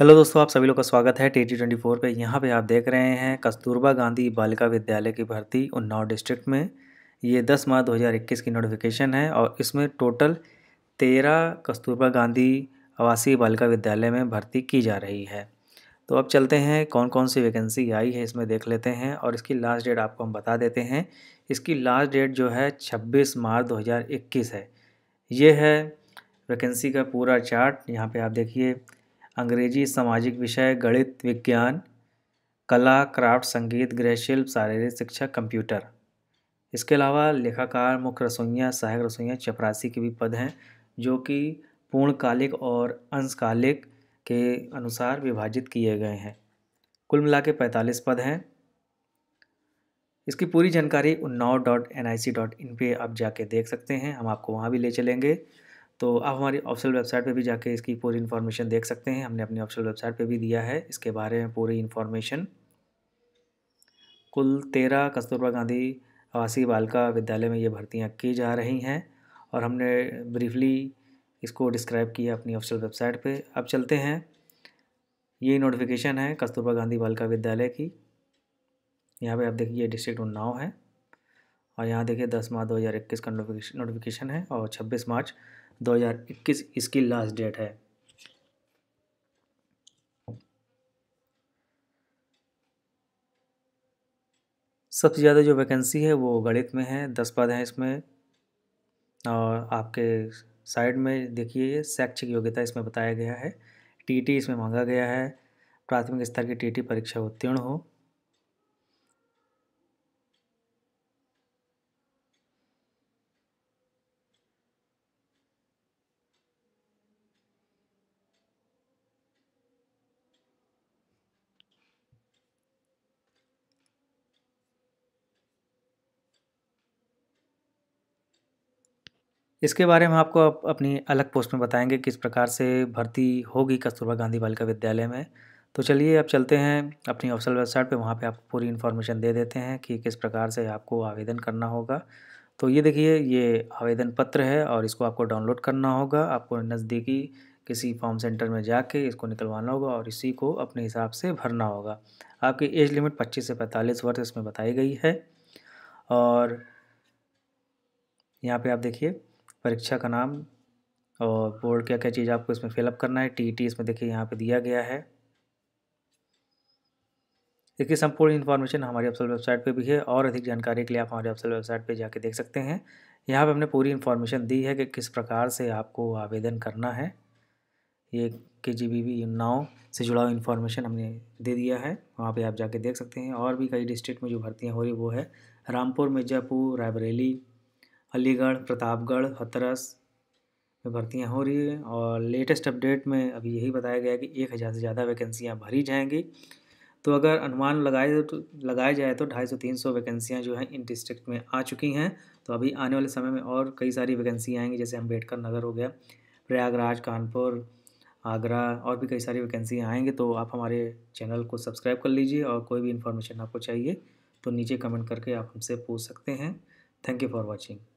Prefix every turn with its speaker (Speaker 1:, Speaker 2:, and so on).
Speaker 1: hello दोस्तों आप सभी लोग का स्वागत है टी ट्वेंटी फोर पर यहाँ पे आप देख रहे हैं कस्तूरबा गांधी बालिका विद्यालय की भर्ती उन्नाव डिस्ट्रिक्ट में ये 10 मार्च 2021 की नोटिफिकेशन है और इसमें टोटल 13 कस्तूरबा गांधी आवासीय बालिका विद्यालय में भर्ती की जा रही है तो अब चलते हैं कौन कौन सी वैकेंसी आई है इसमें देख लेते हैं और इसकी लास्ट डेट आपको हम बता देते हैं इसकी लास्ट डेट जो है छब्बीस मार्च दो है ये है वैकेंसी का पूरा चार्ट यहाँ पर आप देखिए अंग्रेजी सामाजिक विषय गणित विज्ञान कला क्राफ्ट संगीत गृहशिल्प शारीरिक शिक्षा कंप्यूटर इसके अलावा लेखाकार मुख्य रसोइया सहायक रसोइया चपरासी के भी पद हैं जो कि पूर्णकालिक और अंशकालिक के अनुसार विभाजित किए गए हैं कुल मिला के पैंतालीस पद हैं इसकी पूरी जानकारी Unnao dot N I C dot in पर आप जाके देख सकते हैं हम आपको वहाँ भी ले चलेंगे तो आप हमारी ऑफिशियल वेबसाइट पे भी जाके इसकी पूरी इन्फॉर्मेशन देख सकते हैं हमने अपनी ऑफिशियल वेबसाइट पे भी दिया है इसके बारे में पूरी इन्फॉर्मेशन कुल तेरह कस्तूरबा गांधी आवासीय बालिका विद्यालय में ये भर्तियाँ की जा रही हैं और हमने ब्रीफली इसको डिस्क्राइब किया अपनी ऑफिशियल वेबसाइट पर अब चलते हैं ये नोटिफिकेशन है कस्तूरबा गांधी बालिका विद्यालय की यहाँ पे आप देखिए डिस्ट्रिक्ट उन्नाव है और यहाँ देखिए दस मार्च दो हज़ार इक्कीस का नोटिफिकेशन नोटिफिकेशन है और छब्बीस मार्च दो हज़ार इक्कीस इसकी लास्ट डेट है सबसे ज़्यादा जो वैकेंसी है वो गणित में है दस पद हैं इसमें और आपके साइड में देखिए शैक्षिक योग्यता इसमें बताया गया है टीटी इसमें मांगा गया है प्राथमिक स्तर की टीटी परीक्षा उत्तीर्ण हो इसके बारे में आपको आप अपनी अलग पोस्ट में बताएंगे किस प्रकार से भर्ती होगी कस्तूरबा गांधी बालिका विद्यालय में तो चलिए अब चलते हैं अपनी ऑफिसल वेबसाइट पे वहाँ पे आपको पूरी इन्फॉर्मेशन दे देते हैं कि किस प्रकार से आपको आवेदन करना होगा तो ये देखिए ये आवेदन पत्र है और इसको आपको डाउनलोड करना होगा आपको नज़दीकी किसी फॉर्म सेंटर में जाके इसको निकलवाना होगा और इसी को अपने हिसाब से भरना होगा आपकी एज लिमिट 25 से 45 वर्ष इसमें बताई गई है और यहाँ पे आप देखिए परीक्षा का नाम और बोर्ड क्या क्या चीज़ आपको इसमें फिलअप करना है टी टी इसमें देखिए यहाँ पे दिया गया है इसकी संपूर्ण इन्फॉर्मेशन हमारी अफसल वेबसाइट पे भी है और अधिक जानकारी के लिए आप हमारी अफसल वेबसाइट पे जाके देख सकते हैं यहाँ पे हमने पूरी इन्फॉर्मेशन दी है कि किस प्रकार से आपको आवेदन करना है ये के जी बी बी उन्नाव से जुड़ा हुआ इन्फॉर्मेशन हमने दे दिया है वहाँ पर आप जाके देख सकते हैं और भी कई डिस्ट्रिक्ट में जो भर्तियाँ हो रही वो है रामपुर मिर्ज़ापुर रायबरेली अलीगढ़ प्रतापगढ़ हथरस में भर्तियाँ हो रही हैं और लेटेस्ट अपडेट में अभी यही बताया गया कि एक हज़ार से ज़्यादा वैकेंसियाँ भरी जाएंगी तो अगर अनुमान लगाए तो लगाए जाए तो ढाई सौ तीन सौ वैकेंसियाँ जो हैं इन डिस्ट्रिक्ट में आ चुकी हैं तो अभी आने वाले समय में और कई सारी वैकेंसी आएंगी जैसे अम्बेडकर नगर हो गया प्रयागराज कानपुर आगरा और भी कई सारी वैकेंसी आएंगे तो आप हमारे चैनल को सब्सक्राइब कर लीजिए और कोई भी इन्फॉर्मेशन आपको चाहिए तो नीचे कमेंट करके आप हमसे पूछ सकते हैं थैंक यू फॉर वॉचिंग